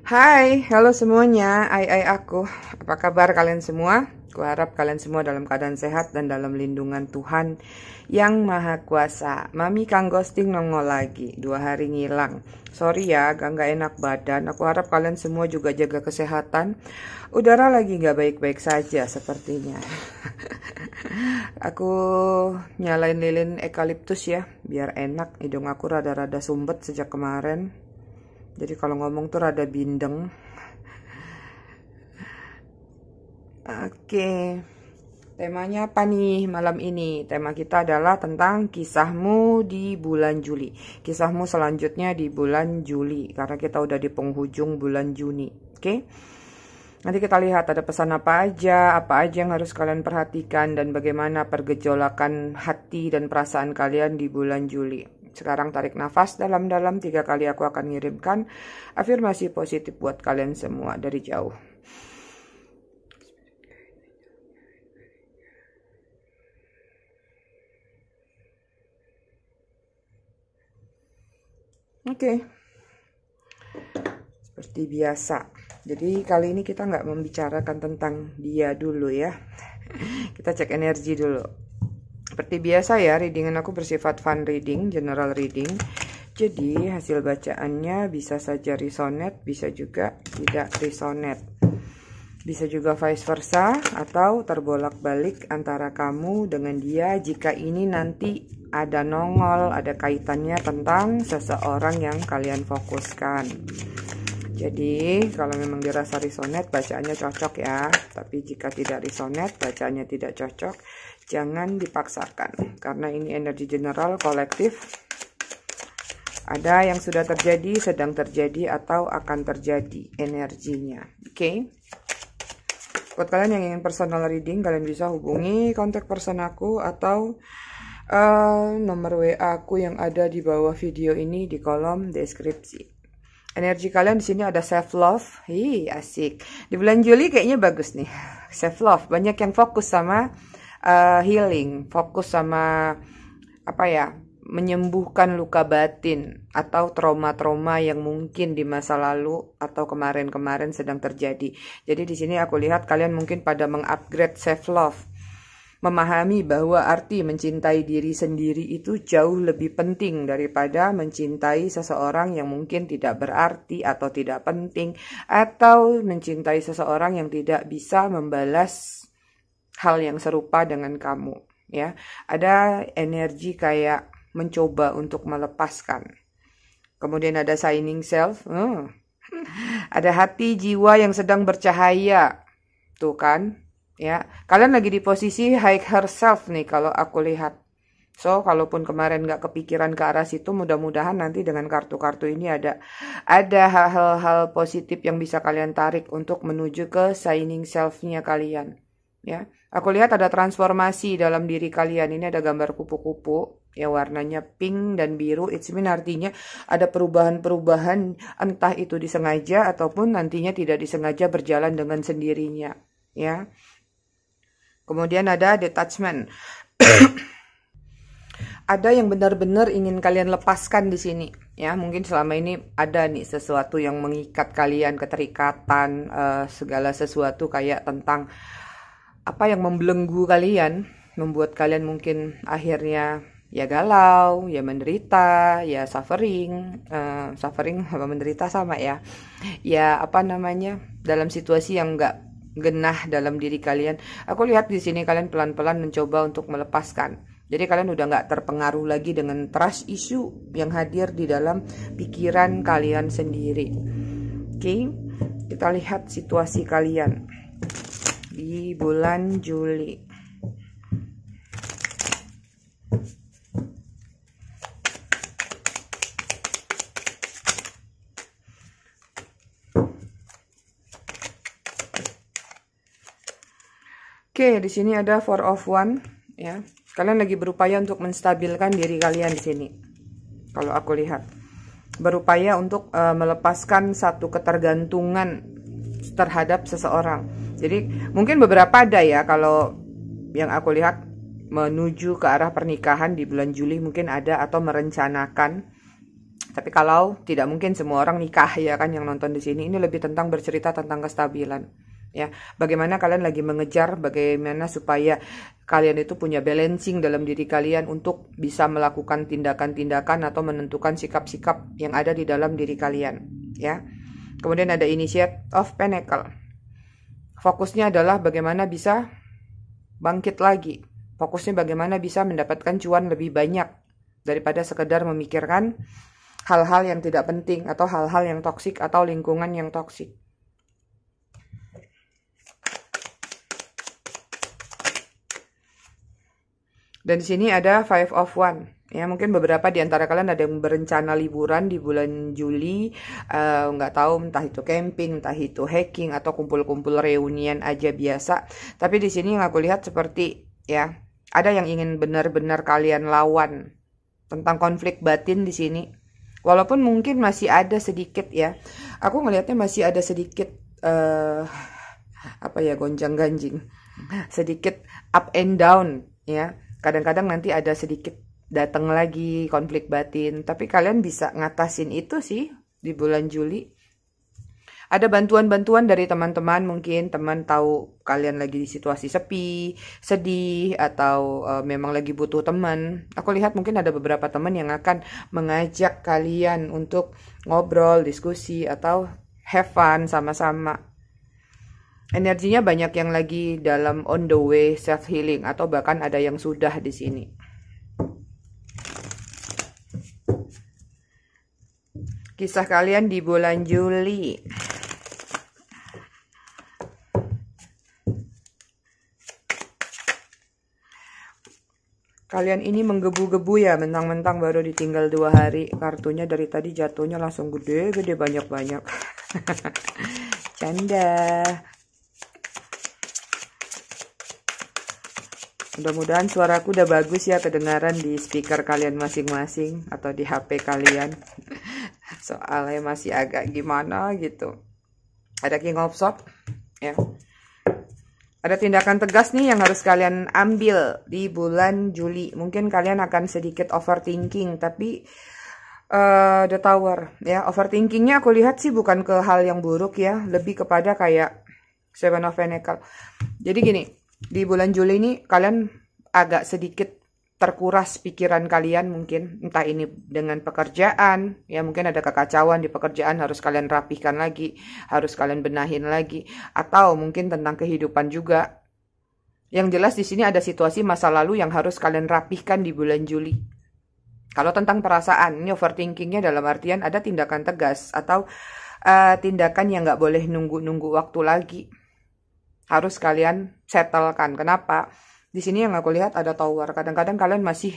Hai, halo semuanya, ai ai aku. Apa kabar kalian semua? Kuharap kalian semua dalam keadaan sehat dan dalam lindungan Tuhan yang Maha Kuasa. Mami Kang Ghosting nongol lagi, dua hari ngilang. Sorry ya, gak, gak enak badan. Aku harap kalian semua juga jaga kesehatan. Udara lagi gak baik-baik saja sepertinya. aku nyalain lilin ekaliptus ya, biar enak. Hidung aku rada-rada sumbet sejak kemarin jadi kalau ngomong tuh rada bindeng oke Temanya apa nih malam ini? Tema kita adalah tentang kisahmu di bulan Juli. Kisahmu selanjutnya di bulan Juli karena kita udah di penghujung bulan Juni. Oke. Nanti kita lihat ada pesan apa aja, apa aja yang harus kalian perhatikan dan bagaimana pergejolakan hati dan perasaan kalian di bulan Juli. Sekarang tarik nafas dalam-dalam tiga kali aku akan ngirimkan afirmasi positif buat kalian semua dari jauh. Oke. Okay. Seperti biasa. Jadi kali ini kita nggak membicarakan tentang dia dulu ya. Kita cek energi dulu. Seperti biasa ya, readingan aku bersifat fun reading, general reading. Jadi hasil bacaannya bisa saja resonate, bisa juga tidak resonate. Bisa juga vice versa atau terbolak-balik antara kamu dengan dia jika ini nanti ada nongol, ada kaitannya tentang seseorang yang kalian fokuskan. Jadi kalau memang dirasa resonate bacaannya cocok ya Tapi jika tidak resonate bacaannya tidak cocok jangan dipaksakan karena ini energi general kolektif ada yang sudah terjadi sedang terjadi atau akan terjadi energinya oke okay? buat kalian yang ingin personal reading kalian bisa hubungi kontak person aku atau uh, nomor WA aku yang ada di bawah video ini di kolom deskripsi energi kalian di sini ada self love. Hi, asik. Di bulan Juli kayaknya bagus nih. Self love, banyak yang fokus sama uh, healing, fokus sama apa ya? menyembuhkan luka batin atau trauma-trauma yang mungkin di masa lalu atau kemarin-kemarin sedang terjadi. Jadi di sini aku lihat kalian mungkin pada mengupgrade self love. Memahami bahwa arti mencintai diri sendiri itu jauh lebih penting daripada mencintai seseorang yang mungkin tidak berarti atau tidak penting, atau mencintai seseorang yang tidak bisa membalas hal yang serupa dengan kamu ya ada energi kayak mencoba untuk melepaskan kemudian ada signing self hmm. ada hati jiwa yang sedang bercahaya tuh kan ya kalian lagi di posisi high herself nih kalau aku lihat So, kalaupun kemarin nggak kepikiran ke arah situ, mudah-mudahan nanti dengan kartu-kartu ini ada ada hal-hal positif yang bisa kalian tarik untuk menuju ke signing self-nya kalian. Ya, Aku lihat ada transformasi dalam diri kalian. Ini ada gambar kupu-kupu ya warnanya pink dan biru. It's mean artinya ada perubahan-perubahan entah itu disengaja ataupun nantinya tidak disengaja berjalan dengan sendirinya ya. Kemudian ada detachment. ada yang benar-benar ingin kalian lepaskan di sini ya mungkin selama ini ada nih sesuatu yang mengikat kalian keterikatan uh, segala sesuatu kayak tentang apa yang membelenggu kalian, membuat kalian mungkin akhirnya ya galau, ya menderita, ya suffering, uh, suffering sama menderita sama ya, ya apa namanya dalam situasi yang enggak genah dalam diri kalian. Aku lihat di sini kalian pelan-pelan mencoba untuk melepaskan. Jadi kalian udah nggak terpengaruh lagi dengan trust isu yang hadir di dalam pikiran kalian sendiri. Oke, okay? kita lihat situasi kalian di bulan Juli. Oke, di sini ada four of one ya. Kalian lagi berupaya untuk menstabilkan diri kalian di sini. Kalau aku lihat berupaya untuk uh, melepaskan satu ketergantungan terhadap seseorang jadi mungkin beberapa ada ya kalau yang aku lihat menuju ke arah pernikahan di bulan Juli mungkin ada atau merencanakan. Tapi kalau tidak mungkin semua orang nikah ya kan yang nonton di sini ini lebih tentang bercerita tentang kestabilan ya bagaimana kalian lagi mengejar bagaimana supaya kalian itu punya balancing dalam diri kalian untuk bisa melakukan tindakan-tindakan atau menentukan sikap-sikap yang ada di dalam diri kalian ya kemudian ada initiate of pentacle Fokusnya adalah bagaimana bisa bangkit lagi. Fokusnya bagaimana bisa mendapatkan cuan lebih banyak daripada sekedar memikirkan hal-hal yang tidak penting atau hal-hal yang toksik atau lingkungan yang toksik. Dan di sini ada five of one. Ya, mungkin beberapa di antara kalian ada yang berencana liburan di bulan Juli, uh, tahu entah itu camping, entah itu hiking atau kumpul-kumpul reunian aja biasa. Tapi di sini yang aku lihat seperti ya, ada yang ingin benar-benar kalian lawan tentang konflik batin di sini. Walaupun mungkin masih ada sedikit ya. Aku ngelihatnya masih ada sedikit uh, apa ya gonjang-ganjing. Sedikit up and down ya. Kadang-kadang nanti ada sedikit datang lagi konflik batin tapi kalian bisa ngatasin itu sih di bulan Juli ada bantuan-bantuan dari teman-teman mungkin teman tahu kalian lagi di situasi sepi, sedih atau e, memang lagi butuh teman. Aku lihat mungkin ada beberapa teman yang akan mengajak kalian untuk ngobrol, diskusi atau have fun sama-sama. Energinya banyak yang lagi dalam on the way self healing atau bahkan ada yang sudah di sini. kisah kalian di bulan Juli. Kalian ini menggebu-gebu ya, mentang-mentang baru ditinggal dua hari. Kartunya dari tadi jatuhnya langsung gede-gede banyak-banyak. Canda. Mudah-mudahan suaraku udah bagus ya kedengaran di speaker kalian masing-masing atau di HP kalian soalnya masih agak gimana gitu ada king of shop ya ada tindakan tegas nih yang harus kalian ambil di bulan Juli mungkin kalian akan sedikit overthinking tapi uh, the tower ya overthinkingnya aku lihat sih bukan ke hal yang buruk ya lebih kepada kayak seven of pentacles jadi gini di bulan Juli ini kalian agak sedikit terkuras pikiran kalian mungkin entah ini dengan pekerjaan ya mungkin ada kekacauan di pekerjaan harus kalian rapihkan lagi harus kalian benahin lagi atau mungkin tentang kehidupan juga yang jelas di sini ada situasi masa lalu yang harus kalian rapihkan di bulan Juli kalau tentang perasaan ini overthinkingnya dalam artian ada tindakan tegas atau uh, tindakan yang nggak boleh nunggu-nunggu waktu lagi harus kalian settlekan kenapa di sini yang aku lihat ada tower. Kadang-kadang kalian masih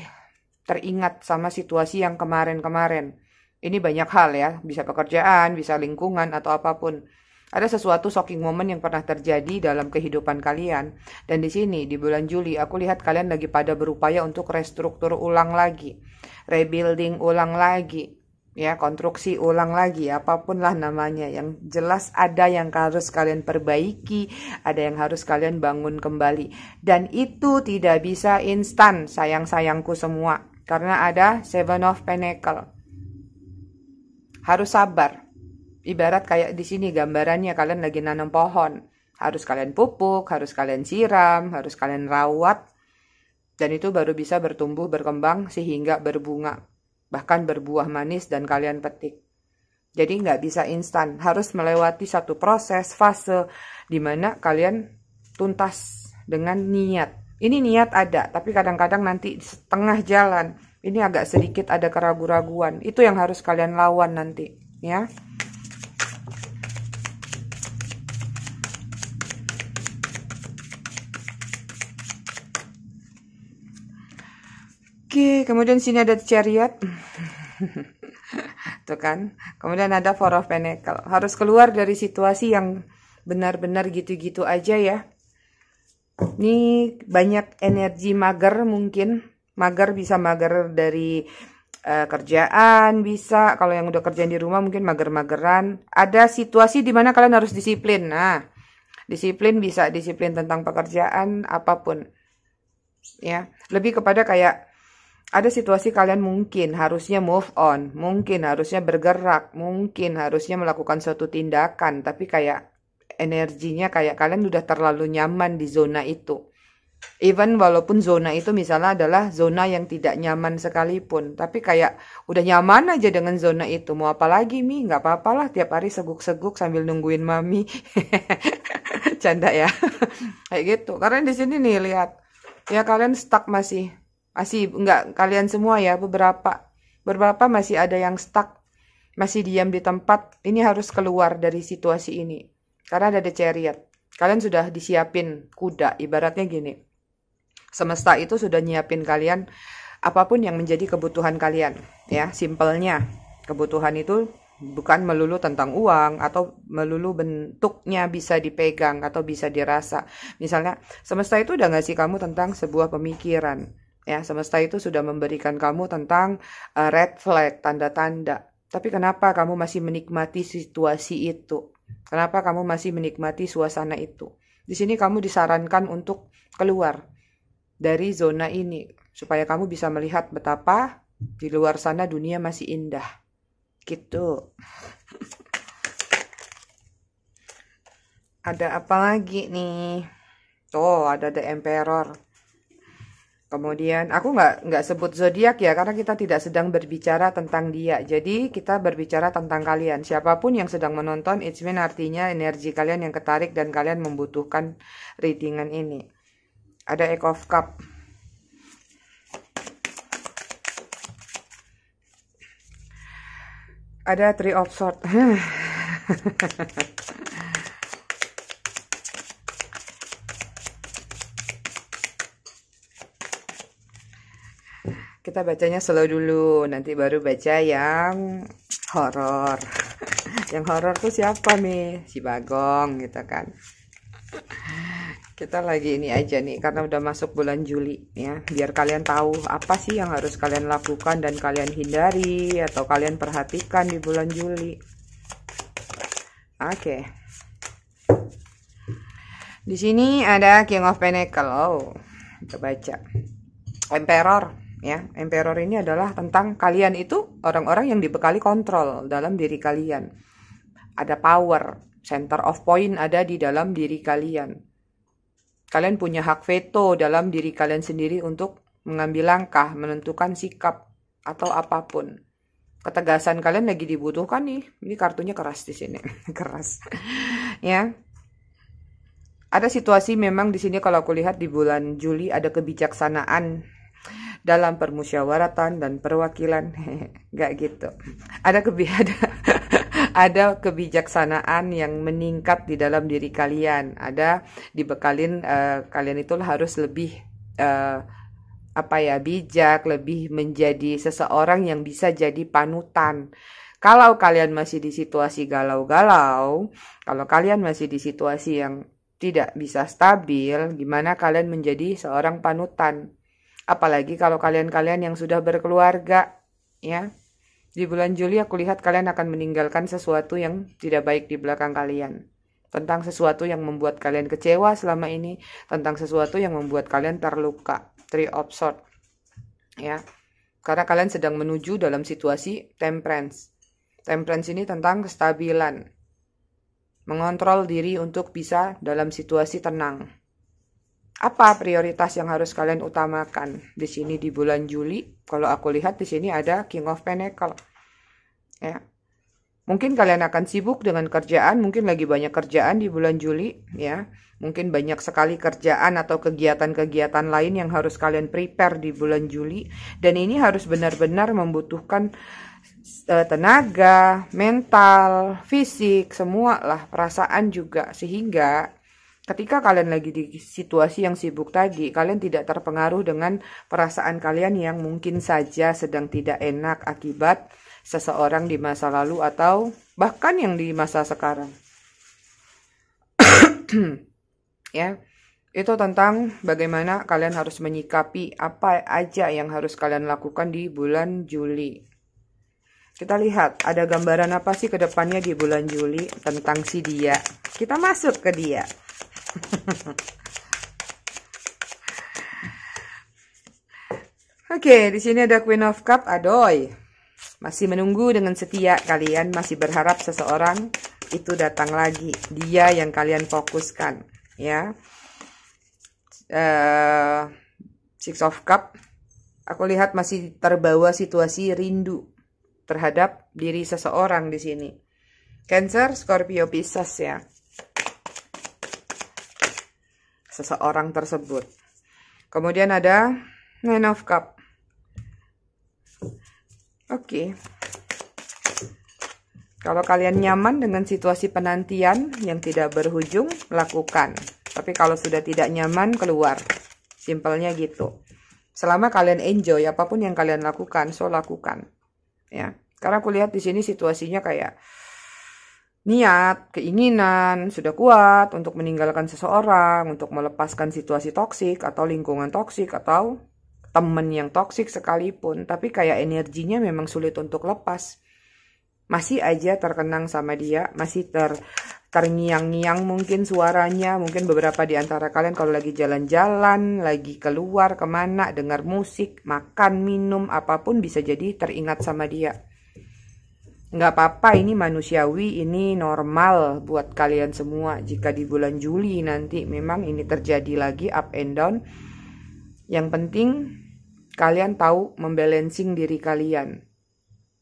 teringat sama situasi yang kemarin-kemarin. Ini banyak hal ya, bisa pekerjaan, bisa lingkungan, atau apapun. Ada sesuatu shocking moment yang pernah terjadi dalam kehidupan kalian. Dan di sini, di bulan Juli, aku lihat kalian lagi pada berupaya untuk restruktur ulang lagi. Rebuilding ulang lagi ya konstruksi ulang lagi apapun lah namanya yang jelas ada yang harus kalian perbaiki ada yang harus kalian bangun kembali dan itu tidak bisa instan sayang-sayangku semua karena ada seven of pentacle harus sabar ibarat kayak di sini gambarannya kalian lagi nanam pohon harus kalian pupuk harus kalian siram harus kalian rawat dan itu baru bisa bertumbuh berkembang sehingga berbunga bahkan berbuah manis dan kalian petik. Jadi nggak bisa instan, harus melewati satu proses, fase, di mana kalian tuntas dengan niat. Ini niat ada, tapi kadang-kadang nanti setengah jalan, ini agak sedikit ada keraguan-raguan. Itu yang harus kalian lawan nanti, ya. Oke, kemudian sini ada chariot. Tuh kan. Kemudian ada four of pentacle. Harus keluar dari situasi yang benar-benar gitu-gitu aja ya. Ini banyak energi mager mungkin. Mager bisa mager dari uh, kerjaan, bisa kalau yang udah kerjaan di rumah mungkin mager-mageran. Ada situasi di mana kalian harus disiplin. Nah, disiplin bisa disiplin tentang pekerjaan apapun. Ya, lebih kepada kayak ada situasi kalian mungkin harusnya move on, mungkin harusnya bergerak, mungkin harusnya melakukan suatu tindakan, tapi kayak energinya kayak kalian sudah terlalu nyaman di zona itu. Even walaupun zona itu misalnya adalah zona yang tidak nyaman sekalipun, tapi kayak udah nyaman aja dengan zona itu. Mau apa lagi Mi? Nggak apa-apalah tiap hari seguk-seguk sambil nungguin mami. Canda ya. kayak gitu. Karena di sini nih lihat, ya kalian stuck masih masih enggak kalian semua ya beberapa beberapa masih ada yang stuck masih diam di tempat ini harus keluar dari situasi ini karena ada the chariot kalian sudah disiapin kuda ibaratnya gini semesta itu sudah nyiapin kalian apapun yang menjadi kebutuhan kalian ya simpelnya kebutuhan itu bukan melulu tentang uang atau melulu bentuknya bisa dipegang atau bisa dirasa misalnya semesta itu udah ngasih kamu tentang sebuah pemikiran ya semesta itu sudah memberikan kamu tentang uh, red flag tanda-tanda tapi kenapa kamu masih menikmati situasi itu kenapa kamu masih menikmati suasana itu di sini kamu disarankan untuk keluar dari zona ini supaya kamu bisa melihat betapa di luar sana dunia masih indah gitu ada apa lagi nih tuh ada the emperor Kemudian aku nggak nggak sebut zodiak ya karena kita tidak sedang berbicara tentang dia. Jadi kita berbicara tentang kalian. Siapapun yang sedang menonton, it's mean artinya energi kalian yang ketarik dan kalian membutuhkan readingan ini. Ada Eight of Cup. Ada Three of swords kita bacanya slow dulu nanti baru baca yang horor yang horor tuh siapa nih si Bagong gitu kan kita lagi ini aja nih karena udah masuk bulan Juli ya biar kalian tahu apa sih yang harus kalian lakukan dan kalian hindari atau kalian perhatikan di bulan Juli oke di sini ada King of Pentacle oh, kita baca Emperor ya emperor ini adalah tentang kalian itu orang-orang yang dibekali kontrol dalam diri kalian ada power center of point ada di dalam diri kalian kalian punya hak veto dalam diri kalian sendiri untuk mengambil langkah menentukan sikap atau apapun ketegasan kalian lagi dibutuhkan nih ini kartunya keras di sini keras ya ada situasi memang di sini kalau aku lihat di bulan Juli ada kebijaksanaan dalam permusyawaratan dan perwakilan nggak gitu ada kebiada ada kebijaksanaan yang meningkat di dalam diri kalian ada dibekalin uh, kalian itu harus lebih uh, apa ya bijak lebih menjadi seseorang yang bisa jadi panutan kalau kalian masih di situasi galau-galau, kalau kalian masih di situasi yang tidak bisa stabil, gimana kalian menjadi seorang panutan? Apalagi kalau kalian-kalian yang sudah berkeluarga, ya. Di bulan Juli aku lihat kalian akan meninggalkan sesuatu yang tidak baik di belakang kalian. Tentang sesuatu yang membuat kalian kecewa selama ini, tentang sesuatu yang membuat kalian terluka. Three of sword. Ya. Karena kalian sedang menuju dalam situasi temperance. Temperance ini tentang kestabilan. Mengontrol diri untuk bisa dalam situasi tenang apa prioritas yang harus kalian utamakan di sini di bulan Juli? Kalau aku lihat di sini ada King of Pentacle. Ya. Mungkin kalian akan sibuk dengan kerjaan, mungkin lagi banyak kerjaan di bulan Juli, ya. Mungkin banyak sekali kerjaan atau kegiatan-kegiatan lain yang harus kalian prepare di bulan Juli dan ini harus benar-benar membutuhkan eh, tenaga, mental, fisik, semua lah perasaan juga sehingga Ketika kalian lagi di situasi yang sibuk tadi, kalian tidak terpengaruh dengan perasaan kalian yang mungkin saja sedang tidak enak akibat seseorang di masa lalu atau bahkan yang di masa sekarang. ya. Itu tentang bagaimana kalian harus menyikapi apa aja yang harus kalian lakukan di bulan Juli. Kita lihat ada gambaran apa sih ke depannya di bulan Juli tentang si dia. Kita masuk ke dia. Oke, okay, di sini ada Queen of Cup Adoy. Masih menunggu dengan setia kalian, masih berharap seseorang itu datang lagi. Dia yang kalian fokuskan, ya. Uh, Six of Cup. Aku lihat masih terbawa situasi rindu terhadap diri seseorang di sini. Cancer, Scorpio, Pisces ya. seseorang tersebut. Kemudian ada Nine of Cup. Oke. Okay. Kalau kalian nyaman dengan situasi penantian yang tidak berhujung, lakukan. Tapi kalau sudah tidak nyaman, keluar. Simpelnya gitu. Selama kalian enjoy apapun yang kalian lakukan, so lakukan. Ya. Karena aku lihat di sini situasinya kayak niat, keinginan sudah kuat untuk meninggalkan seseorang, untuk melepaskan situasi toksik atau lingkungan toksik atau temen yang toksik sekalipun, tapi kayak energinya memang sulit untuk lepas. Masih aja terkenang sama dia, masih ter terngiang-ngiang mungkin suaranya, mungkin beberapa di antara kalian kalau lagi jalan-jalan, lagi keluar kemana, dengar musik, makan, minum, apapun bisa jadi teringat sama dia nggak apa-apa ini manusiawi ini normal buat kalian semua jika di bulan Juli nanti memang ini terjadi lagi up and down yang penting kalian tahu membalancing diri kalian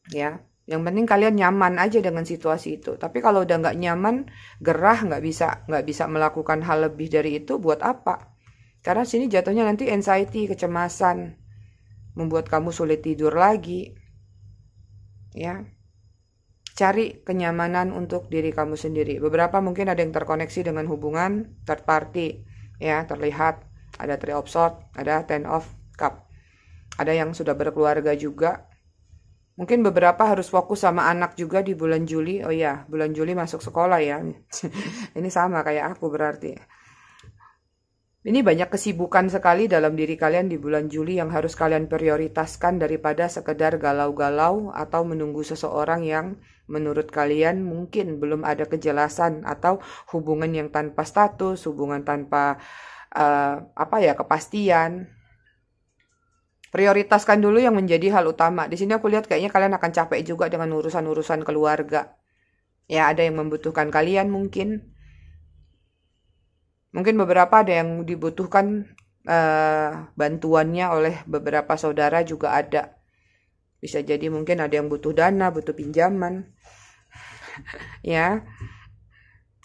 ya yang penting kalian nyaman aja dengan situasi itu tapi kalau udah nggak nyaman gerah nggak bisa nggak bisa melakukan hal lebih dari itu buat apa karena sini jatuhnya nanti anxiety kecemasan membuat kamu sulit tidur lagi ya cari kenyamanan untuk diri kamu sendiri. Beberapa mungkin ada yang terkoneksi dengan hubungan third party, ya terlihat ada three of sword, ada ten of cup. Ada yang sudah berkeluarga juga. Mungkin beberapa harus fokus sama anak juga di bulan Juli. Oh ya, bulan Juli masuk sekolah ya. Ini sama kayak aku berarti. Ini banyak kesibukan sekali dalam diri kalian di bulan Juli yang harus kalian prioritaskan daripada sekedar galau-galau atau menunggu seseorang yang Menurut kalian mungkin belum ada kejelasan atau hubungan yang tanpa status, hubungan tanpa uh, apa ya kepastian. Prioritaskan dulu yang menjadi hal utama. Di sini aku lihat kayaknya kalian akan capek juga dengan urusan-urusan keluarga. Ya, ada yang membutuhkan kalian mungkin. Mungkin beberapa ada yang dibutuhkan uh, bantuannya oleh beberapa saudara juga ada bisa jadi mungkin ada yang butuh dana butuh pinjaman ya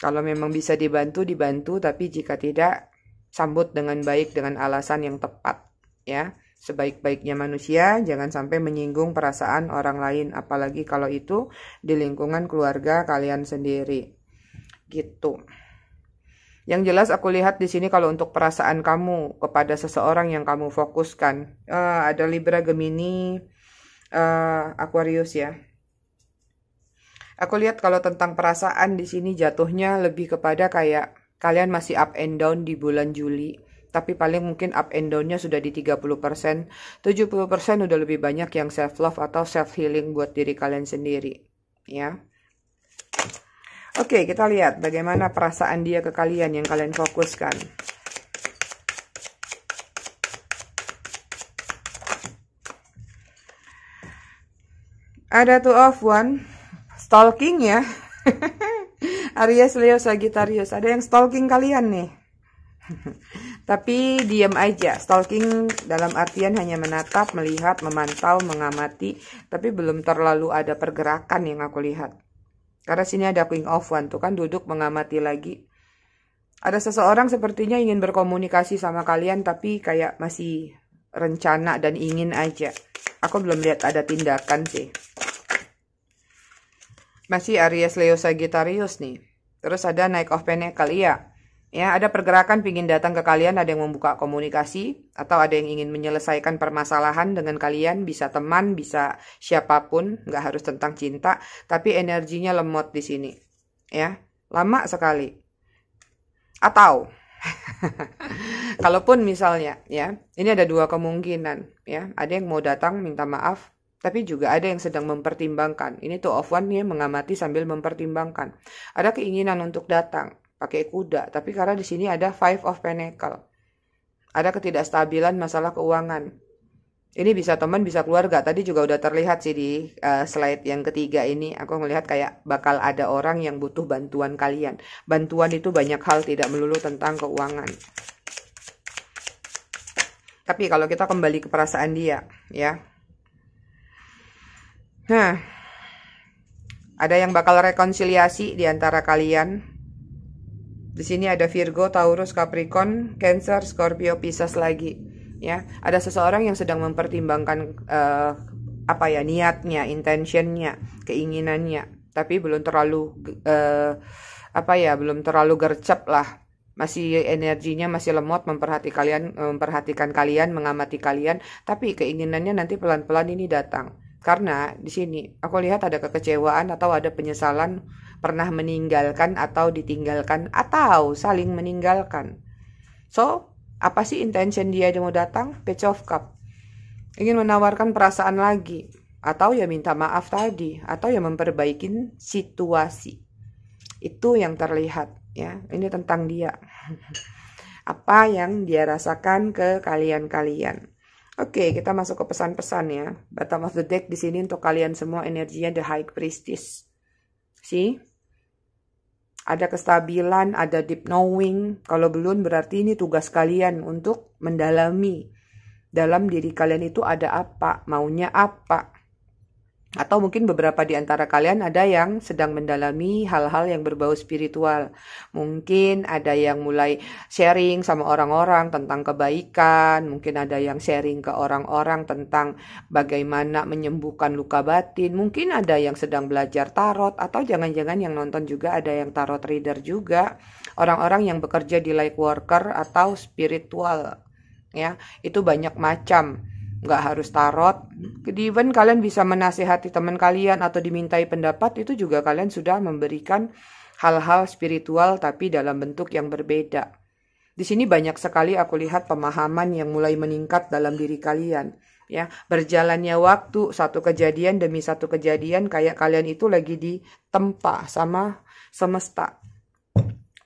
kalau memang bisa dibantu dibantu tapi jika tidak sambut dengan baik dengan alasan yang tepat ya sebaik-baiknya manusia jangan sampai menyinggung perasaan orang lain apalagi kalau itu di lingkungan keluarga kalian sendiri gitu yang jelas aku lihat di sini kalau untuk perasaan kamu kepada seseorang yang kamu fokuskan uh, ada Libra Gemini uh, Aquarius ya. Aku lihat kalau tentang perasaan di sini jatuhnya lebih kepada kayak kalian masih up and down di bulan Juli tapi paling mungkin up and down-nya sudah di 30%, 70% udah lebih banyak yang self love atau self healing buat diri kalian sendiri, ya. Oke, kita lihat bagaimana perasaan dia ke kalian yang kalian fokuskan. ada tuh of one stalking ya Aries Leo Sagittarius ada yang stalking kalian nih tapi diam aja stalking dalam artian hanya menatap melihat memantau mengamati tapi belum terlalu ada pergerakan yang aku lihat karena sini ada Queen of One tuh kan duduk mengamati lagi ada seseorang sepertinya ingin berkomunikasi sama kalian tapi kayak masih rencana dan ingin aja. Aku belum lihat ada tindakan sih. Masih Aries Leo Sagittarius nih. Terus ada naik of Pentacle, iya. Ya, ada pergerakan pingin datang ke kalian, ada yang membuka komunikasi, atau ada yang ingin menyelesaikan permasalahan dengan kalian, bisa teman, bisa siapapun, nggak harus tentang cinta, tapi energinya lemot di sini. Ya, lama sekali. Atau Kalaupun misalnya ya, ini ada dua kemungkinan ya. Ada yang mau datang minta maaf, tapi juga ada yang sedang mempertimbangkan. Ini tuh of one nih ya, mengamati sambil mempertimbangkan. Ada keinginan untuk datang pakai kuda, tapi karena di sini ada five of pentacle. Ada ketidakstabilan masalah keuangan. Ini bisa teman, bisa keluarga. Tadi juga udah terlihat sih di uh, slide yang ketiga ini. Aku melihat kayak bakal ada orang yang butuh bantuan kalian. Bantuan itu banyak hal tidak melulu tentang keuangan. Tapi kalau kita kembali ke perasaan dia, ya. Nah, ada yang bakal rekonsiliasi di antara kalian. Di sini ada Virgo, Taurus, Capricorn, Cancer, Scorpio, Pisces lagi ya ada seseorang yang sedang mempertimbangkan uh, apa ya niatnya intentionnya keinginannya tapi belum terlalu uh, apa ya belum terlalu gercep lah masih energinya masih lemot memperhati kalian memperhatikan kalian mengamati kalian tapi keinginannya nanti pelan-pelan ini datang karena di sini aku lihat ada kekecewaan atau ada penyesalan pernah meninggalkan atau ditinggalkan atau saling meninggalkan so apa sih intention dia dia mau datang page of cup ingin menawarkan perasaan lagi atau ya minta maaf tadi atau ya memperbaikin situasi itu yang terlihat ya ini tentang dia apa yang dia rasakan ke kalian-kalian Oke, okay, kita masuk ke pesan-pesan ya. Bottom of the deck di sini untuk kalian semua energinya the high priestess. See? ada kestabilan, ada deep knowing. Kalau belum berarti ini tugas kalian untuk mendalami dalam diri kalian itu ada apa, maunya apa. Atau mungkin beberapa di antara kalian ada yang sedang mendalami hal-hal yang berbau spiritual. Mungkin ada yang mulai sharing sama orang-orang tentang kebaikan, mungkin ada yang sharing ke orang-orang tentang bagaimana menyembuhkan luka batin, mungkin ada yang sedang belajar tarot atau jangan-jangan yang nonton juga ada yang tarot reader juga. Orang-orang yang bekerja di light worker atau spiritual ya, itu banyak macam nggak harus tarot. Hmm. Even kalian bisa menasehati teman kalian atau dimintai pendapat itu juga kalian sudah memberikan hal-hal spiritual tapi dalam bentuk yang berbeda. Di sini banyak sekali aku lihat pemahaman yang mulai meningkat dalam diri kalian. Ya, berjalannya waktu satu kejadian demi satu kejadian kayak kalian itu lagi di ditempa sama semesta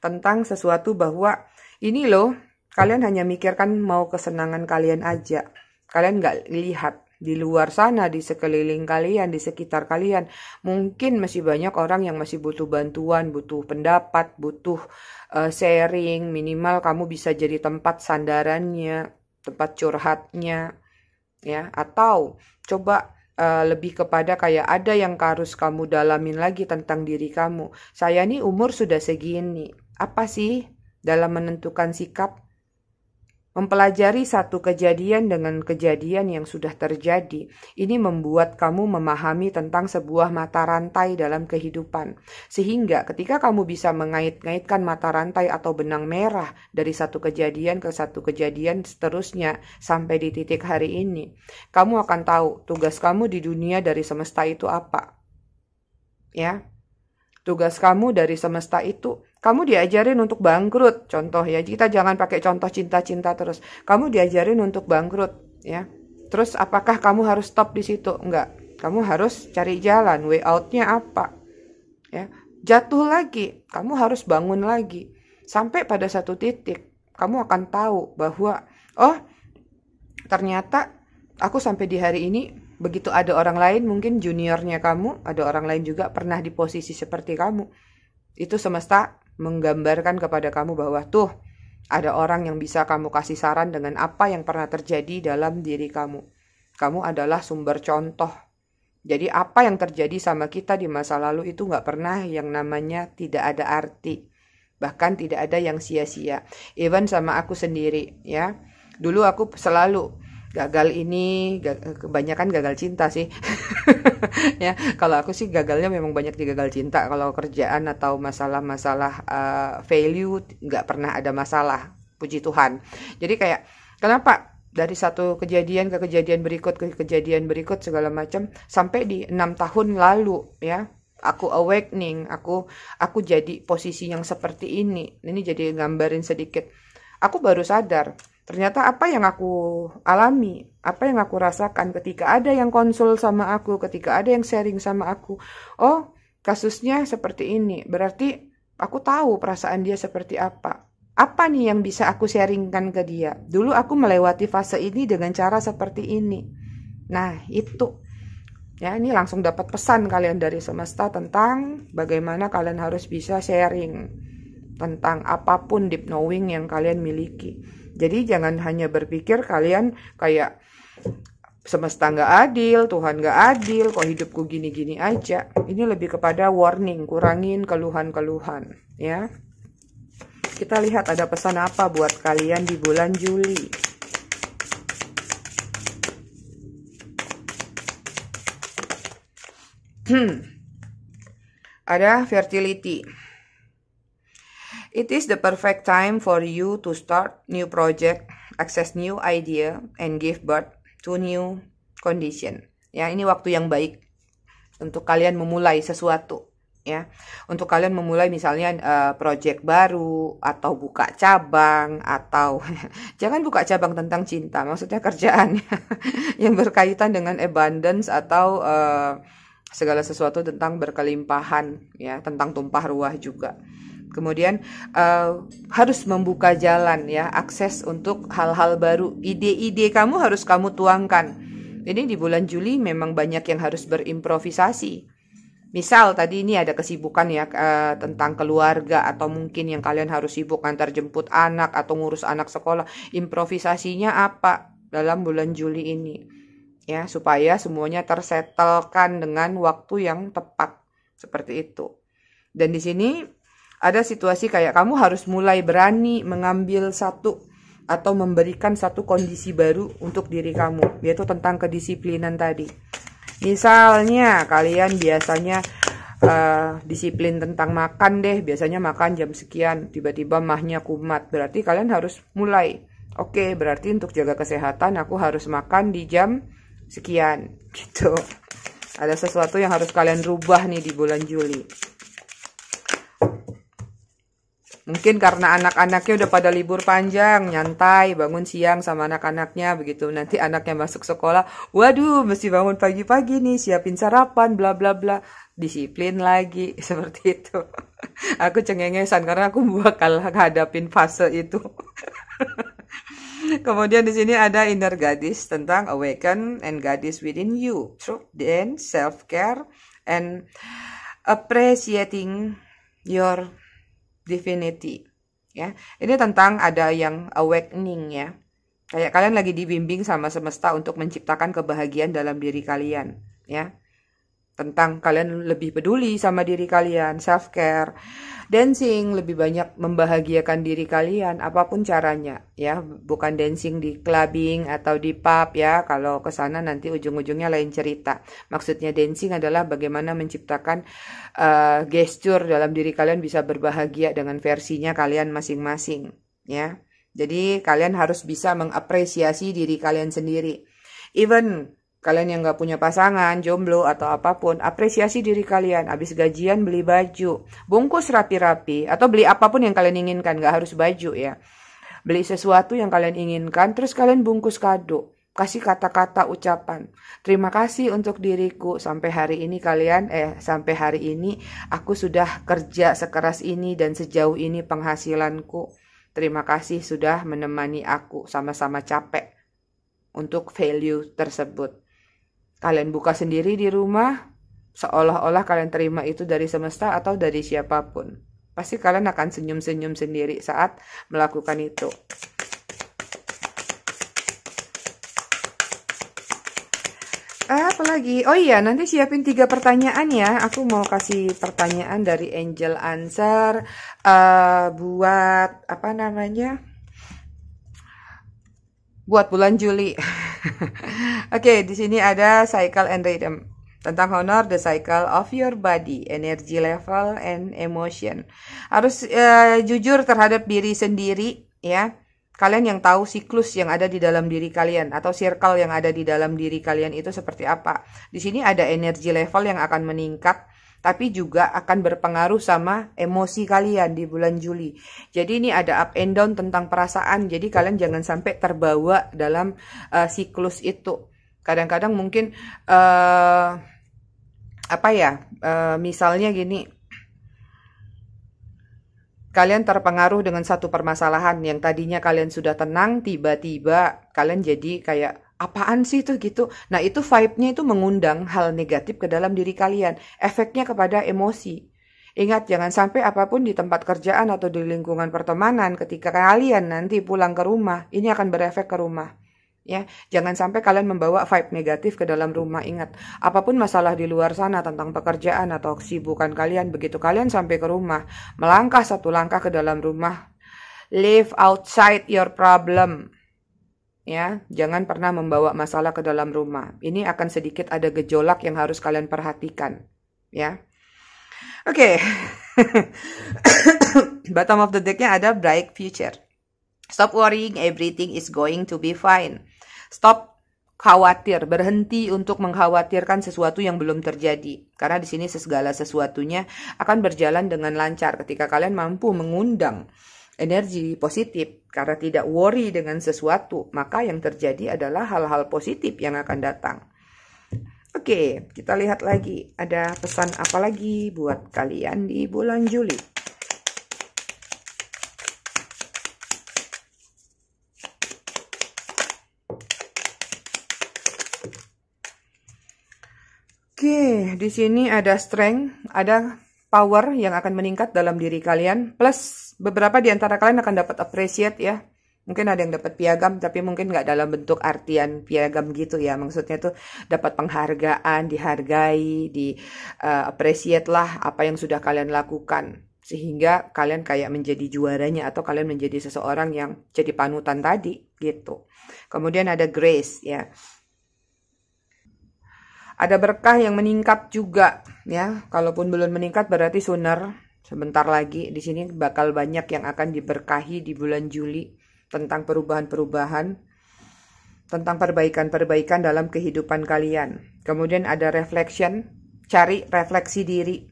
tentang sesuatu bahwa ini loh kalian hanya mikirkan mau kesenangan kalian aja kalian nggak lihat di luar sana, di sekeliling kalian, di sekitar kalian, mungkin masih banyak orang yang masih butuh bantuan, butuh pendapat, butuh uh, sharing. Minimal kamu bisa jadi tempat sandarannya, tempat curhatnya, ya. Atau coba uh, lebih kepada kayak ada yang harus kamu dalamin lagi tentang diri kamu. Saya ini umur sudah segini, apa sih dalam menentukan sikap? Mempelajari satu kejadian dengan kejadian yang sudah terjadi, ini membuat kamu memahami tentang sebuah mata rantai dalam kehidupan. Sehingga ketika kamu bisa mengait-ngaitkan mata rantai atau benang merah dari satu kejadian ke satu kejadian seterusnya sampai di titik hari ini, kamu akan tahu tugas kamu di dunia dari semesta itu apa. Ya. Tugas kamu dari semesta itu kamu diajarin untuk bangkrut, contoh ya. Kita jangan pakai contoh cinta-cinta terus. Kamu diajarin untuk bangkrut, ya. Terus apakah kamu harus stop di situ? Enggak. Kamu harus cari jalan, way outnya apa? Ya. Jatuh lagi, kamu harus bangun lagi. Sampai pada satu titik, kamu akan tahu bahwa oh, ternyata aku sampai di hari ini begitu ada orang lain mungkin juniornya kamu, ada orang lain juga pernah di posisi seperti kamu itu semesta menggambarkan kepada kamu bahwa tuh ada orang yang bisa kamu kasih saran dengan apa yang pernah terjadi dalam diri kamu. Kamu adalah sumber contoh. Jadi apa yang terjadi sama kita di masa lalu itu nggak pernah yang namanya tidak ada arti. Bahkan tidak ada yang sia-sia. Even sama aku sendiri ya. Dulu aku selalu gagal ini kebanyakan gagal cinta sih ya kalau aku sih gagalnya memang banyak di gagal cinta kalau kerjaan atau masalah-masalah uh, value nggak pernah ada masalah puji Tuhan jadi kayak kenapa dari satu kejadian ke kejadian berikut ke kejadian berikut segala macam sampai di enam tahun lalu ya aku awakening aku aku jadi posisi yang seperti ini ini jadi gambarin sedikit aku baru sadar Ternyata apa yang aku alami, apa yang aku rasakan ketika ada yang konsul sama aku, ketika ada yang sharing sama aku. Oh, kasusnya seperti ini. Berarti aku tahu perasaan dia seperti apa. Apa nih yang bisa aku sharingkan ke dia? Dulu aku melewati fase ini dengan cara seperti ini. Nah, itu. Ya, ini langsung dapat pesan kalian dari semesta tentang bagaimana kalian harus bisa sharing tentang apapun deep knowing yang kalian miliki. Jadi jangan hanya berpikir kalian kayak semesta nggak adil, Tuhan nggak adil, kok hidupku gini-gini aja. Ini lebih kepada warning, kurangin keluhan-keluhan, ya. Kita lihat ada pesan apa buat kalian di bulan Juli. Hmm, ada fertility. It is the perfect time for you to start new project, access new idea, and give birth to new condition. Ya, ini waktu yang baik untuk kalian memulai sesuatu. Ya, untuk kalian memulai misalnya uh, project baru atau buka cabang atau jangan buka cabang tentang cinta, maksudnya kerjaan yang berkaitan dengan abundance atau uh, segala sesuatu tentang berkelimpahan, ya, tentang tumpah ruah juga kemudian uh, harus membuka jalan ya akses untuk hal-hal baru ide-ide kamu harus kamu tuangkan ini di bulan Juli memang banyak yang harus berimprovisasi misal tadi ini ada kesibukan ya uh, tentang keluarga atau mungkin yang kalian harus sibuk antar jemput anak atau ngurus anak sekolah improvisasinya apa dalam bulan Juli ini ya supaya semuanya tersetelkan dengan waktu yang tepat seperti itu dan di sini ada situasi kayak kamu harus mulai berani mengambil satu atau memberikan satu kondisi baru untuk diri kamu, yaitu tentang kedisiplinan tadi. Misalnya kalian biasanya uh, disiplin tentang makan deh, biasanya makan jam sekian, tiba-tiba mahnya kumat, berarti kalian harus mulai. Oke, okay, berarti untuk jaga kesehatan aku harus makan di jam sekian, gitu. Ada sesuatu yang harus kalian rubah nih di bulan Juli. Mungkin karena anak-anaknya udah pada libur panjang, nyantai, bangun siang sama anak-anaknya begitu. Nanti anaknya masuk sekolah, waduh mesti bangun pagi-pagi nih, siapin sarapan, bla bla bla. Disiplin lagi, seperti itu. Aku cengengesan karena aku bakal hadapin fase itu. Kemudian di sini ada inner gadis tentang awaken and gadis within you, truth then self care and appreciating your divinity ya. Ini tentang ada yang awakening ya. Kayak kalian lagi dibimbing sama semesta untuk menciptakan kebahagiaan dalam diri kalian ya tentang kalian lebih peduli sama diri kalian, self care, dancing lebih banyak membahagiakan diri kalian apapun caranya ya, bukan dancing di clubbing atau di pub ya. Kalau ke sana nanti ujung-ujungnya lain cerita. Maksudnya dancing adalah bagaimana menciptakan uh, gesture dalam diri kalian bisa berbahagia dengan versinya kalian masing-masing ya. Jadi kalian harus bisa mengapresiasi diri kalian sendiri. Even Kalian yang nggak punya pasangan, jomblo, atau apapun, apresiasi diri kalian. Abis gajian beli baju, bungkus rapi-rapi, atau beli apapun yang kalian inginkan, nggak harus baju ya. Beli sesuatu yang kalian inginkan, terus kalian bungkus kado. Kasih kata-kata ucapan. Terima kasih untuk diriku sampai hari ini kalian, eh sampai hari ini aku sudah kerja sekeras ini dan sejauh ini penghasilanku. Terima kasih sudah menemani aku sama-sama capek untuk value tersebut. Kalian buka sendiri di rumah, seolah-olah kalian terima itu dari semesta atau dari siapapun. Pasti kalian akan senyum-senyum sendiri saat melakukan itu. Apalagi, oh iya nanti siapin tiga pertanyaan ya. Aku mau kasih pertanyaan dari Angel Answer uh, eh, buat apa namanya? Buat bulan Juli. Oke, di sini ada cycle and rhythm tentang honor the cycle of your body, energy level and emotion. Harus uh, jujur terhadap diri sendiri ya. Kalian yang tahu siklus yang ada di dalam diri kalian atau circle yang ada di dalam diri kalian itu seperti apa. Di sini ada energy level yang akan meningkat tapi juga akan berpengaruh sama emosi kalian di bulan Juli. Jadi ini ada up and down tentang perasaan. Jadi kalian jangan sampai terbawa dalam uh, siklus itu. Kadang-kadang mungkin uh, apa ya? Uh, misalnya gini, kalian terpengaruh dengan satu permasalahan yang tadinya kalian sudah tenang, tiba-tiba kalian jadi kayak apaan sih tuh gitu. Nah itu vibe-nya itu mengundang hal negatif ke dalam diri kalian. Efeknya kepada emosi. Ingat jangan sampai apapun di tempat kerjaan atau di lingkungan pertemanan ketika kalian nanti pulang ke rumah, ini akan berefek ke rumah. Ya, jangan sampai kalian membawa vibe negatif ke dalam rumah. Ingat, apapun masalah di luar sana tentang pekerjaan atau kesibukan kalian, begitu kalian sampai ke rumah, melangkah satu langkah ke dalam rumah, live outside your problem ya jangan pernah membawa masalah ke dalam rumah ini akan sedikit ada gejolak yang harus kalian perhatikan ya oke okay. bottom of the decknya ada bright future stop worrying everything is going to be fine stop khawatir berhenti untuk mengkhawatirkan sesuatu yang belum terjadi karena di sini segala sesuatunya akan berjalan dengan lancar ketika kalian mampu mengundang energi positif karena tidak worry dengan sesuatu, maka yang terjadi adalah hal-hal positif yang akan datang. Oke, kita lihat lagi ada pesan apa lagi buat kalian di bulan Juli. Oke, di sini ada strength, ada power yang akan meningkat dalam diri kalian plus beberapa di antara kalian akan dapat appreciate ya. Mungkin ada yang dapat piagam, tapi mungkin nggak dalam bentuk artian piagam gitu ya. Maksudnya tuh dapat penghargaan, dihargai, di uh, appreciate lah apa yang sudah kalian lakukan. Sehingga kalian kayak menjadi juaranya atau kalian menjadi seseorang yang jadi panutan tadi gitu. Kemudian ada grace ya ada berkah yang meningkat juga ya kalaupun belum meningkat berarti sooner Sebentar lagi di sini bakal banyak yang akan diberkahi di bulan Juli tentang perubahan-perubahan, tentang perbaikan-perbaikan dalam kehidupan kalian. Kemudian ada reflection, cari refleksi diri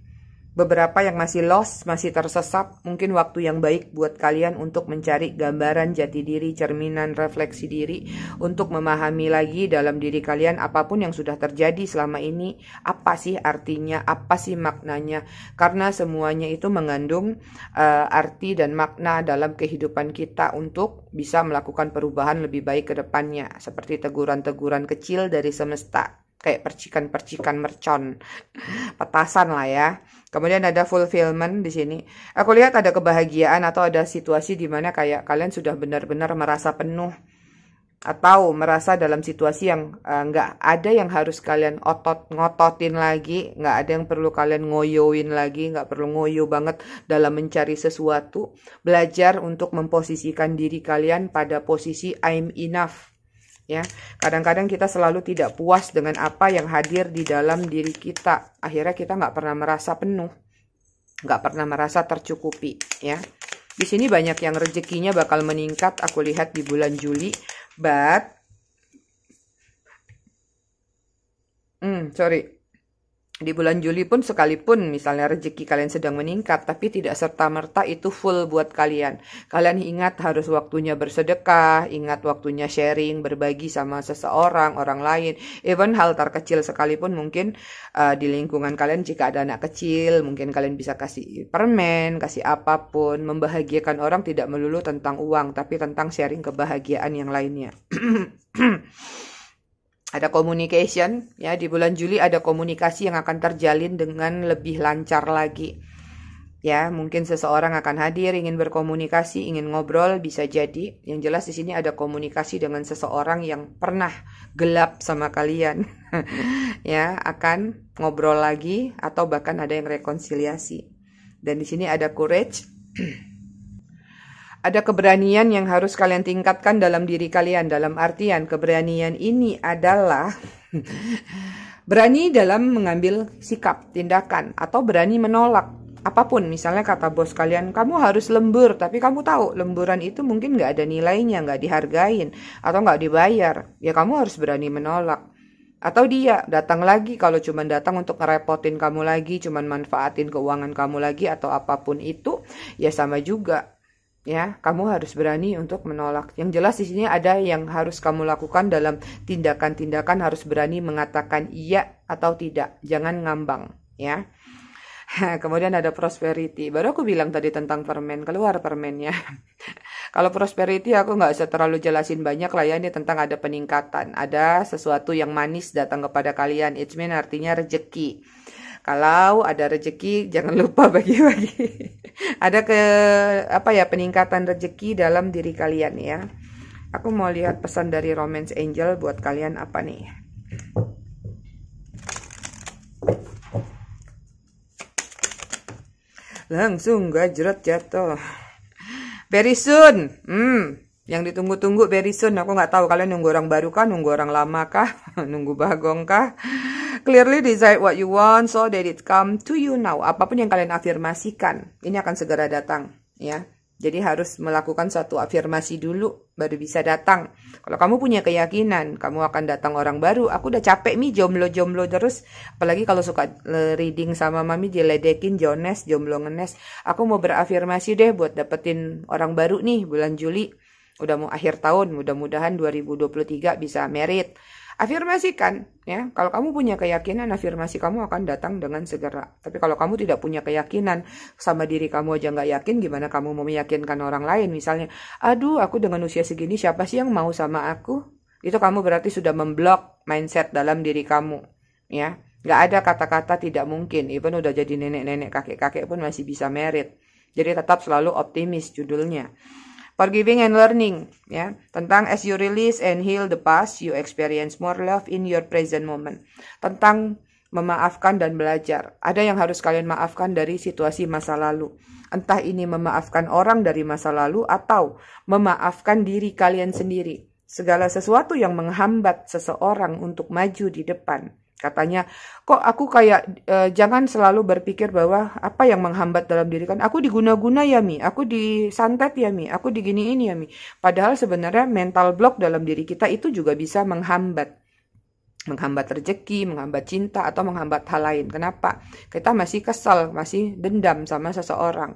beberapa yang masih lost, masih tersesat, mungkin waktu yang baik buat kalian untuk mencari gambaran jati diri, cerminan, refleksi diri, untuk memahami lagi dalam diri kalian apapun yang sudah terjadi selama ini, apa sih artinya, apa sih maknanya, karena semuanya itu mengandung uh, arti dan makna dalam kehidupan kita untuk bisa melakukan perubahan lebih baik ke depannya, seperti teguran-teguran kecil dari semesta kayak percikan-percikan mercon, petasan lah ya. Kemudian ada fulfillment di sini. Aku lihat ada kebahagiaan atau ada situasi di mana kayak kalian sudah benar-benar merasa penuh atau merasa dalam situasi yang eh, nggak uh, ada yang harus kalian otot ngototin lagi, nggak ada yang perlu kalian ngoyoin lagi, nggak perlu ngoyo banget dalam mencari sesuatu. Belajar untuk memposisikan diri kalian pada posisi I'm enough ya. Kadang-kadang kita selalu tidak puas dengan apa yang hadir di dalam diri kita. Akhirnya kita nggak pernah merasa penuh, nggak pernah merasa tercukupi, ya. Di sini banyak yang rezekinya bakal meningkat. Aku lihat di bulan Juli, but, hmm, sorry di bulan Juli pun sekalipun misalnya rezeki kalian sedang meningkat tapi tidak serta-merta itu full buat kalian. Kalian ingat harus waktunya bersedekah, ingat waktunya sharing, berbagi sama seseorang, orang lain. Even hal terkecil sekalipun mungkin uh, di lingkungan kalian jika ada anak kecil, mungkin kalian bisa kasih permen, kasih apapun, membahagiakan orang tidak melulu tentang uang tapi tentang sharing kebahagiaan yang lainnya. ada communication ya di bulan Juli ada komunikasi yang akan terjalin dengan lebih lancar lagi. Ya, mungkin seseorang akan hadir, ingin berkomunikasi, ingin ngobrol, bisa jadi. Yang jelas di sini ada komunikasi dengan seseorang yang pernah gelap sama kalian. ya, akan ngobrol lagi atau bahkan ada yang rekonsiliasi. Dan di sini ada courage Ada keberanian yang harus kalian tingkatkan dalam diri kalian. Dalam artian, keberanian ini adalah berani dalam mengambil sikap, tindakan, atau berani menolak apapun misalnya kata bos kalian kamu harus lembur tapi kamu tahu lemburan itu mungkin nggak ada nilainya nggak dihargain atau nggak dibayar ya kamu harus berani menolak atau dia datang lagi kalau cuma datang untuk ngerepotin kamu lagi cuma manfaatin keuangan kamu lagi atau apapun itu ya sama juga ya kamu harus berani untuk menolak yang jelas di sini ada yang harus kamu lakukan dalam tindakan-tindakan harus berani mengatakan iya atau tidak jangan ngambang ya kemudian ada prosperity baru aku bilang tadi tentang permen keluar permennya kalau prosperity aku nggak usah terlalu jelasin banyak lah ya ini tentang ada peningkatan ada sesuatu yang manis datang kepada kalian it's mean artinya rejeki kalau ada rezeki jangan lupa bagi-bagi. ada ke apa ya peningkatan rezeki dalam diri kalian ya. Aku mau lihat pesan dari Romance Angel buat kalian apa nih. Langsung gajret jatuh. Very soon. Hmm yang ditunggu-tunggu very soon aku nggak tahu kalian nunggu orang baru kah nunggu orang lama kah nunggu bagong kah clearly decide what you want so that it come to you now apapun yang kalian afirmasikan ini akan segera datang ya jadi harus melakukan satu afirmasi dulu baru bisa datang kalau kamu punya keyakinan kamu akan datang orang baru aku udah capek mi jomblo-jomblo terus apalagi kalau suka eh, reading sama mami diledekin jones jomblo ngenes aku mau berafirmasi deh buat dapetin orang baru nih bulan Juli udah mau akhir tahun mudah-mudahan 2023 bisa merit afirmasikan ya kalau kamu punya keyakinan afirmasi kamu akan datang dengan segera tapi kalau kamu tidak punya keyakinan sama diri kamu aja nggak yakin gimana kamu mau meyakinkan orang lain misalnya aduh aku dengan usia segini siapa sih yang mau sama aku itu kamu berarti sudah memblok mindset dalam diri kamu ya nggak ada kata-kata tidak mungkin even udah jadi nenek-nenek kakek-kakek pun masih bisa merit jadi tetap selalu optimis judulnya Forgiving and learning ya tentang as you release and heal the past you experience more love in your present moment tentang memaafkan dan belajar ada yang harus kalian maafkan dari situasi masa lalu entah ini memaafkan orang dari masa lalu atau memaafkan diri kalian sendiri segala sesuatu yang menghambat seseorang untuk maju di depan katanya kok aku kayak e, jangan selalu berpikir bahwa apa yang menghambat dalam diri kan aku diguna-guna ya mi aku disantet ya mi aku diginiin ya mi padahal sebenarnya mental block dalam diri kita itu juga bisa menghambat menghambat rezeki, menghambat cinta atau menghambat hal lain. Kenapa? Kita masih kesal, masih dendam sama seseorang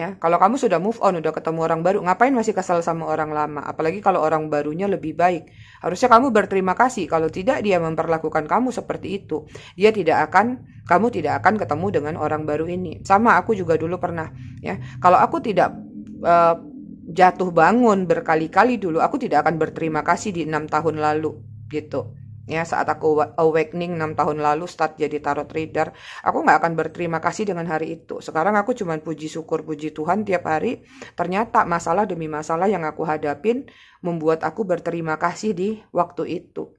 ya kalau kamu sudah move on udah ketemu orang baru ngapain masih kesal sama orang lama apalagi kalau orang barunya lebih baik harusnya kamu berterima kasih kalau tidak dia memperlakukan kamu seperti itu dia tidak akan kamu tidak akan ketemu dengan orang baru ini sama aku juga dulu pernah ya kalau aku tidak uh, jatuh bangun berkali-kali dulu aku tidak akan berterima kasih di enam tahun lalu gitu ya saat aku awakening 6 tahun lalu start jadi tarot reader aku nggak akan berterima kasih dengan hari itu sekarang aku cuma puji syukur puji Tuhan tiap hari ternyata masalah demi masalah yang aku hadapin membuat aku berterima kasih di waktu itu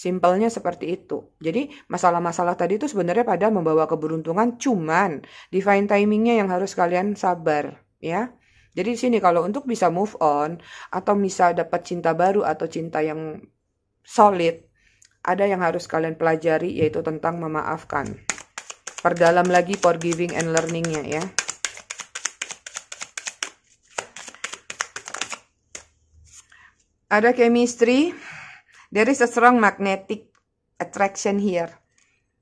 Simpelnya seperti itu. Jadi masalah-masalah tadi itu sebenarnya pada membawa keberuntungan cuman divine timingnya yang harus kalian sabar ya. Jadi sini kalau untuk bisa move on atau bisa dapat cinta baru atau cinta yang solid ada yang harus kalian pelajari yaitu tentang memaafkan. Perdalam lagi forgiving and learningnya ya. Ada chemistry. There is a strong magnetic attraction here.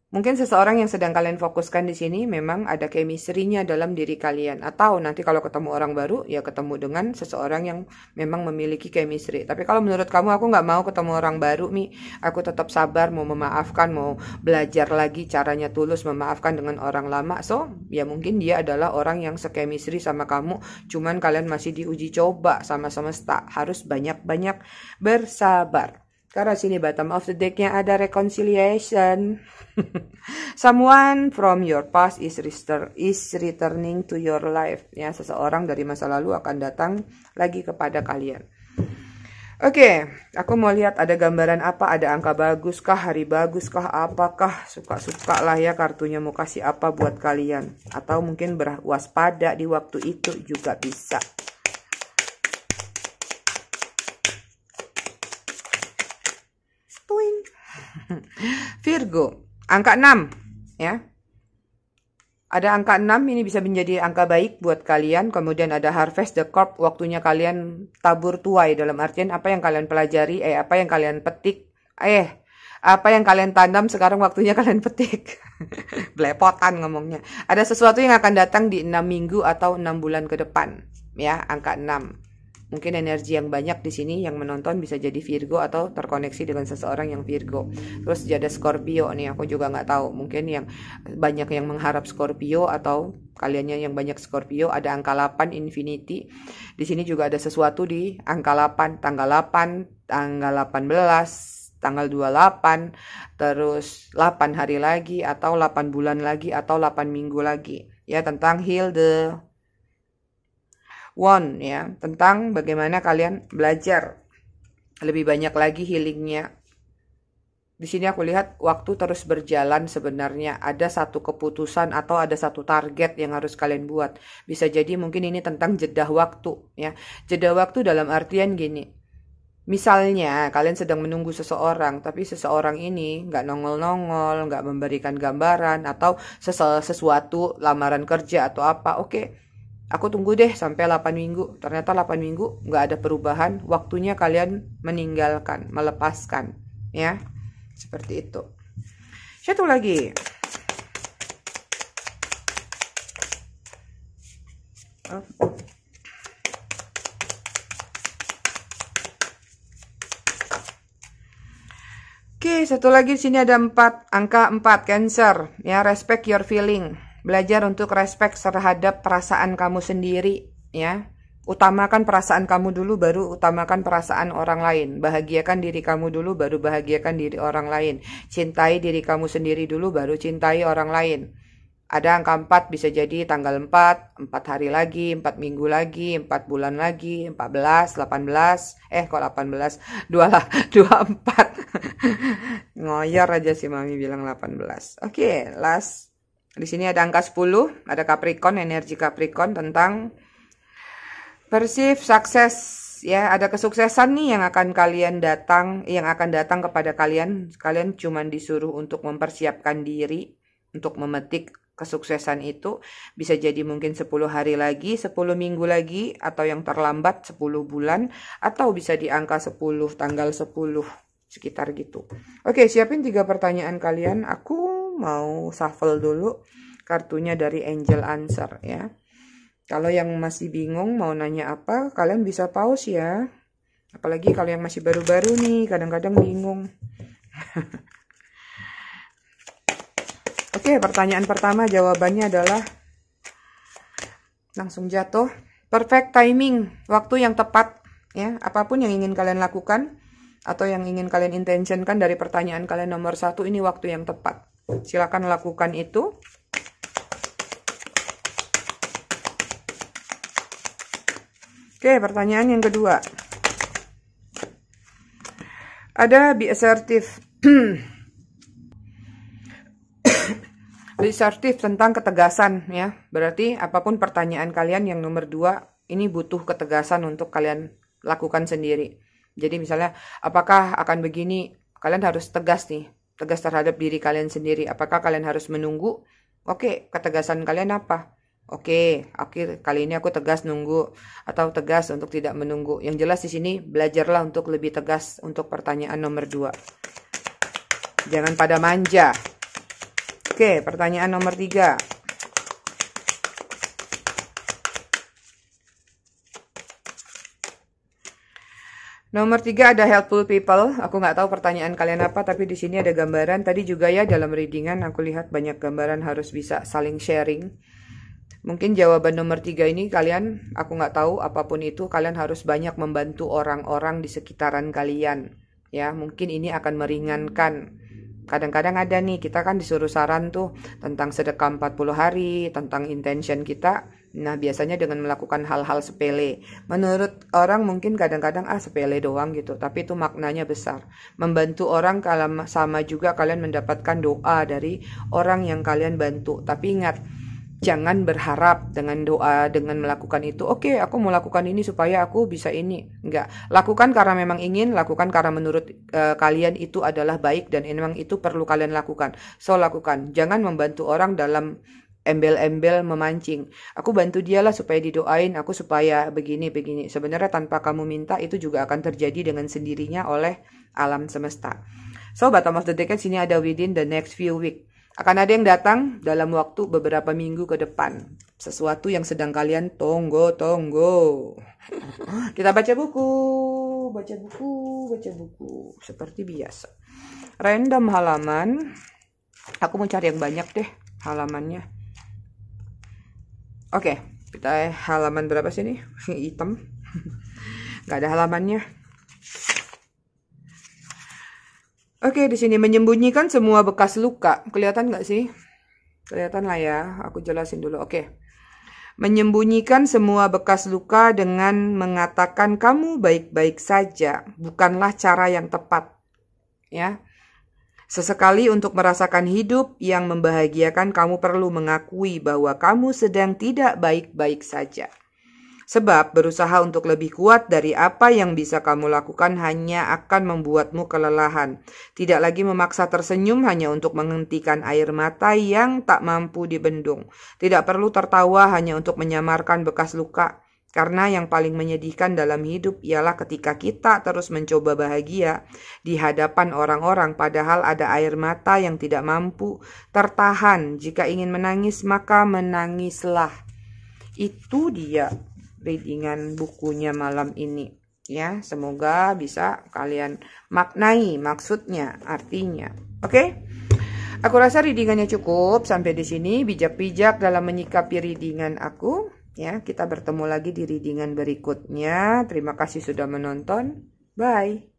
Mungkin seseorang yang sedang kalian fokuskan di sini memang ada chemistry-nya dalam diri kalian. Atau nanti kalau ketemu orang baru, ya ketemu dengan seseorang yang memang memiliki chemistry. Tapi kalau menurut kamu, aku nggak mau ketemu orang baru, Mi. Aku tetap sabar, mau memaafkan, mau belajar lagi caranya tulus memaafkan dengan orang lama. So, ya mungkin dia adalah orang yang sekemistri sama kamu. Cuman kalian masih diuji coba sama semesta. Harus banyak-banyak bersabar. Karena sini bottom of the decknya ada reconciliation. Someone from your past is is returning to your life. Ya, seseorang dari masa lalu akan datang lagi kepada kalian. Oke, okay, aku mau lihat ada gambaran apa, ada angka bagus kah, hari bagus kah, apakah, suka-suka lah ya kartunya mau kasih apa buat kalian. Atau mungkin berwaspada di waktu itu juga bisa. Virgo, angka 6 ya. Ada angka 6 ini bisa menjadi angka baik buat kalian. Kemudian ada harvest the crop, waktunya kalian tabur tuai dalam artian apa yang kalian pelajari, eh apa yang kalian petik, eh apa yang kalian tanam sekarang waktunya kalian petik. Belepotan ngomongnya. Ada sesuatu yang akan datang di 6 minggu atau 6 bulan ke depan, ya, angka 6 mungkin energi yang banyak di sini yang menonton bisa jadi Virgo atau terkoneksi dengan seseorang yang Virgo terus ada Scorpio nih aku juga nggak tahu mungkin yang banyak yang mengharap Scorpio atau kaliannya yang banyak Scorpio ada angka 8 infinity di sini juga ada sesuatu di angka 8 tanggal 8 tanggal 18 tanggal 28 terus 8 hari lagi atau 8 bulan lagi atau 8 minggu lagi ya tentang heal the One ya tentang bagaimana kalian belajar lebih banyak lagi healingnya. Di sini aku lihat waktu terus berjalan sebenarnya ada satu keputusan atau ada satu target yang harus kalian buat. Bisa jadi mungkin ini tentang jeda waktu ya. Jeda waktu dalam artian gini. Misalnya kalian sedang menunggu seseorang, tapi seseorang ini nggak nongol-nongol, nggak memberikan gambaran atau sesuatu lamaran kerja atau apa, oke. Okay Aku tunggu deh sampai 8 minggu. Ternyata 8 minggu nggak ada perubahan. Waktunya kalian meninggalkan, melepaskan. Ya, seperti itu. Satu lagi. Oh. Oke, satu lagi di sini ada empat angka empat Cancer, ya respect your feeling. Belajar untuk respect terhadap perasaan kamu sendiri, ya. Utamakan perasaan kamu dulu, baru utamakan perasaan orang lain. Bahagiakan diri kamu dulu, baru bahagiakan diri orang lain. Cintai diri kamu sendiri dulu, baru cintai orang lain. Ada angka 4 bisa jadi tanggal 4, 4 hari lagi, 4 minggu lagi, 4 bulan lagi, 14, 18, eh kok 18, 2 lah, 24. ngoyar aja sih Mami bilang 18. Oke, okay, last di sini ada angka 10, ada Capricorn, energi Capricorn tentang persif sukses ya, ada kesuksesan nih yang akan kalian datang, yang akan datang kepada kalian. Kalian cuma disuruh untuk mempersiapkan diri untuk memetik kesuksesan itu bisa jadi mungkin 10 hari lagi, 10 minggu lagi atau yang terlambat 10 bulan atau bisa di angka 10 tanggal 10 sekitar gitu. Oke, siapin tiga pertanyaan kalian. Aku mau shuffle dulu kartunya dari Angel Answer ya. Kalau yang masih bingung mau nanya apa, kalian bisa pause ya. Apalagi kalau yang masih baru-baru nih, kadang-kadang bingung. Oke, pertanyaan pertama jawabannya adalah langsung jatuh. Perfect timing, waktu yang tepat ya. Apapun yang ingin kalian lakukan atau yang ingin kalian intentionkan dari pertanyaan kalian nomor satu ini waktu yang tepat. Silakan lakukan itu. Oke, pertanyaan yang kedua. Ada be assertive. be tentang ketegasan ya. Berarti apapun pertanyaan kalian yang nomor dua ini butuh ketegasan untuk kalian lakukan sendiri. Jadi misalnya apakah akan begini? Kalian harus tegas nih tegas terhadap diri kalian sendiri. Apakah kalian harus menunggu? Oke, ketegasan kalian apa? Oke, akhir kali ini aku tegas nunggu atau tegas untuk tidak menunggu. Yang jelas di sini belajarlah untuk lebih tegas untuk pertanyaan nomor dua. Jangan pada manja. Oke, pertanyaan nomor tiga. Nomor tiga ada helpful people. Aku nggak tahu pertanyaan kalian apa, tapi di sini ada gambaran. Tadi juga ya dalam readingan aku lihat banyak gambaran harus bisa saling sharing. Mungkin jawaban nomor tiga ini kalian, aku nggak tahu apapun itu, kalian harus banyak membantu orang-orang di sekitaran kalian. Ya, mungkin ini akan meringankan. Kadang-kadang ada nih, kita kan disuruh saran tuh tentang sedekah 40 hari, tentang intention kita Nah, biasanya dengan melakukan hal-hal sepele. Menurut orang mungkin kadang-kadang ah sepele doang gitu, tapi itu maknanya besar. Membantu orang kalau sama juga kalian mendapatkan doa dari orang yang kalian bantu. Tapi ingat, jangan berharap dengan doa dengan melakukan itu oke okay, aku mau lakukan ini supaya aku bisa ini enggak lakukan karena memang ingin lakukan karena menurut uh, kalian itu adalah baik dan memang itu perlu kalian lakukan so lakukan jangan membantu orang dalam embel-embel memancing. Aku bantu dia lah supaya didoain aku supaya begini begini. Sebenarnya tanpa kamu minta itu juga akan terjadi dengan sendirinya oleh alam semesta. So Batam of the Decade kan sini ada within the next few week. Akan ada yang datang dalam waktu beberapa minggu ke depan. Sesuatu yang sedang kalian tonggo tonggo. Kita baca buku, baca buku, baca buku seperti biasa. Random halaman. Aku mau cari yang banyak deh halamannya. Oke, okay, kita halaman berapa sih nih? Hitam. Gak ada halamannya. Oke, okay, di sini menyembunyikan semua bekas luka. Kelihatan gak sih? Kelihatan lah ya. Aku jelasin dulu. Oke. Okay. Menyembunyikan semua bekas luka dengan mengatakan kamu baik-baik saja, bukanlah cara yang tepat. Ya. Sesekali untuk merasakan hidup yang membahagiakan kamu perlu mengakui bahwa kamu sedang tidak baik-baik saja. Sebab berusaha untuk lebih kuat dari apa yang bisa kamu lakukan hanya akan membuatmu kelelahan. Tidak lagi memaksa tersenyum hanya untuk menghentikan air mata yang tak mampu dibendung. Tidak perlu tertawa hanya untuk menyamarkan bekas luka. Karena yang paling menyedihkan dalam hidup ialah ketika kita terus mencoba bahagia di hadapan orang-orang, padahal ada air mata yang tidak mampu tertahan. Jika ingin menangis, maka menangislah. Itu dia readingan bukunya malam ini. Ya, semoga bisa kalian maknai maksudnya, artinya. Oke. Okay? Aku rasa readingannya cukup sampai di sini bijak-bijak dalam menyikapi readingan aku. Ya, kita bertemu lagi di readingan berikutnya. Terima kasih sudah menonton. Bye.